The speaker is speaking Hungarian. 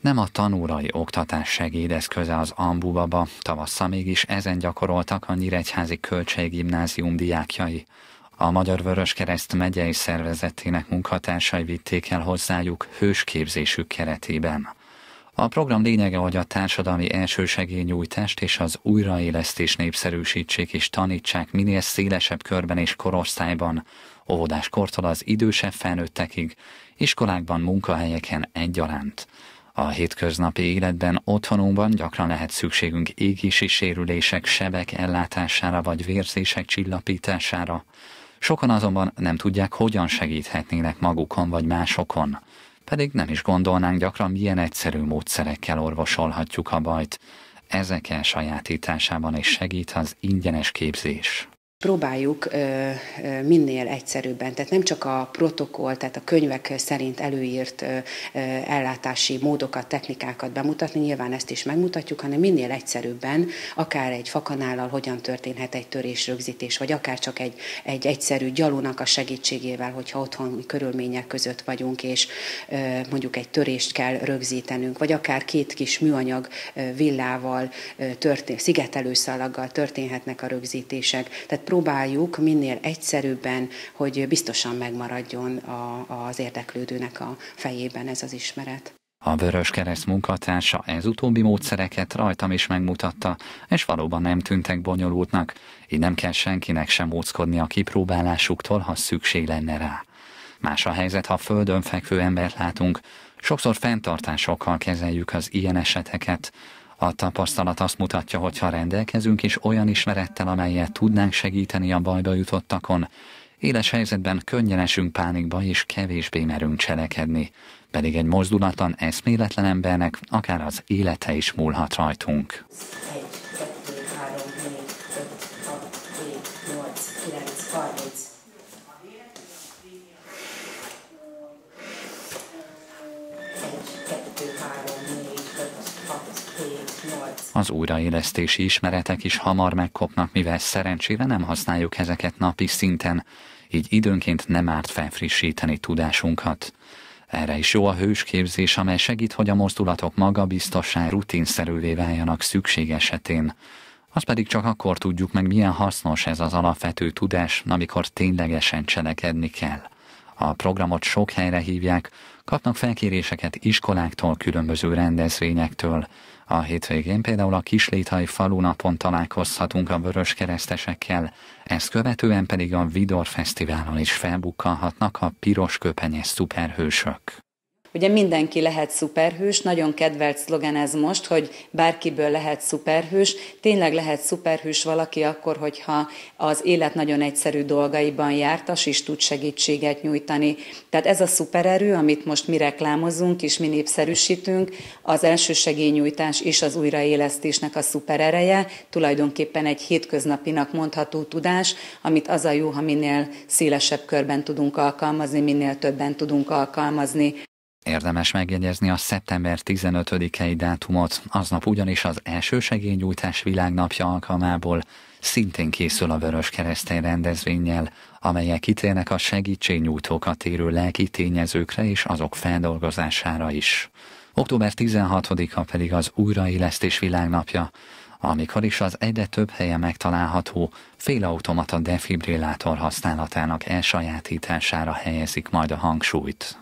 Nem a tanúrai oktatás segédeszköze az ambubaba, tavassza mégis ezen gyakoroltak a Nyíregyházi Gimnázium diákjai. A Magyar Vöröskereszt megyei szervezetének munkatársai vitték el hozzájuk hősképzésük keretében. A program lényege, hogy a társadalmi elsősegélynyújtást és az újraélesztés népszerűsítsék és tanítsák minél szélesebb körben és korosztályban, óvodáskortól az idősebb felnőttekig, iskolákban, munkahelyeken egyaránt. A hétköznapi életben otthonunkban gyakran lehet szükségünk égési sérülések, sebek ellátására vagy vérzések csillapítására. Sokan azonban nem tudják, hogyan segíthetnének magukon vagy másokon. Pedig nem is gondolnánk gyakran, milyen egyszerű módszerekkel orvosolhatjuk a bajt. Ezek elsajátításában is segít az ingyenes képzés próbáljuk minél egyszerűbben, tehát nem csak a protokoll, tehát a könyvek szerint előírt ellátási módokat, technikákat bemutatni, nyilván ezt is megmutatjuk, hanem minél egyszerűbben, akár egy fakanállal hogyan történhet egy törésrögzítés, rögzítés, vagy akár csak egy, egy egyszerű gyalónak a segítségével, hogyha otthon körülmények között vagyunk, és mondjuk egy törést kell rögzítenünk, vagy akár két kis műanyag villával, történ- szigetelőszalaggal történhetnek a rögzítések. Tehát próbáljuk minél egyszerűbben, hogy biztosan megmaradjon a, az érdeklődőnek a fejében ez az ismeret. A Vörös Kereszt munkatársa ez utóbbi módszereket rajtam is megmutatta, és valóban nem tűntek bonyolultnak, így nem kell senkinek sem óckodni a kipróbálásuktól, ha szükség lenne rá. Más a helyzet, ha földön fekvő embert látunk, sokszor fenntartásokkal kezeljük az ilyen eseteket, a tapasztalat azt mutatja, hogy ha rendelkezünk is olyan ismerettel, amelyet tudnánk segíteni a bajba jutottakon, éles helyzetben könnyen esünk pánikba és kevésbé merünk cselekedni, pedig egy mozdulatlan, eszméletlen embernek akár az élete is múlhat rajtunk. 1, 2, 3, 4, 5, 6, 7, 8, 9, az újraélesztési ismeretek is hamar megkopnak, mivel szerencsére nem használjuk ezeket napi szinten, így időnként nem árt felfrissíteni tudásunkat. Erre is jó a hősképzés, amely segít, hogy a mozdulatok magabiztossá rutinszerűvé váljanak szükség esetén. Azt pedig csak akkor tudjuk meg, milyen hasznos ez az alapvető tudás, amikor ténylegesen cselekedni kell. A programot sok helyre hívják, kapnak felkéréseket iskoláktól, különböző rendezvényektől. A hétvégén például a falu napon találkozhatunk a vörös keresztesekkel, ezt követően pedig a Vidor Fesztiválon is felbukkanhatnak a piros köpenyes szuperhősök. Ugye mindenki lehet szuperhős, nagyon kedvelt szlogen ez most, hogy bárkiből lehet szuperhős. Tényleg lehet szuperhős valaki akkor, hogyha az élet nagyon egyszerű dolgaiban jártas, és tud segítséget nyújtani. Tehát ez a szupererő, amit most mi reklámozunk és mi népszerűsítünk, az első segélynyújtás és az újraélesztésnek a szuperereje, tulajdonképpen egy hétköznapinak mondható tudás, amit az a jó, ha minél szélesebb körben tudunk alkalmazni, minél többen tudunk alkalmazni. Érdemes megjegyezni a szeptember 15-i dátumot, aznap ugyanis az első segélynyújtás világnapja alkalmából szintén készül a Vörös Keresztény rendezvényel, amelyek kitérnek a segítségnyújtókat érő lelki tényezőkre és azok feldolgozására is. Október 16-a pedig az Újraélesztés világnapja, amikor is az egyre több helyen megtalálható félautomata defibrillátor használatának elsajátítására helyezik majd a hangsúlyt.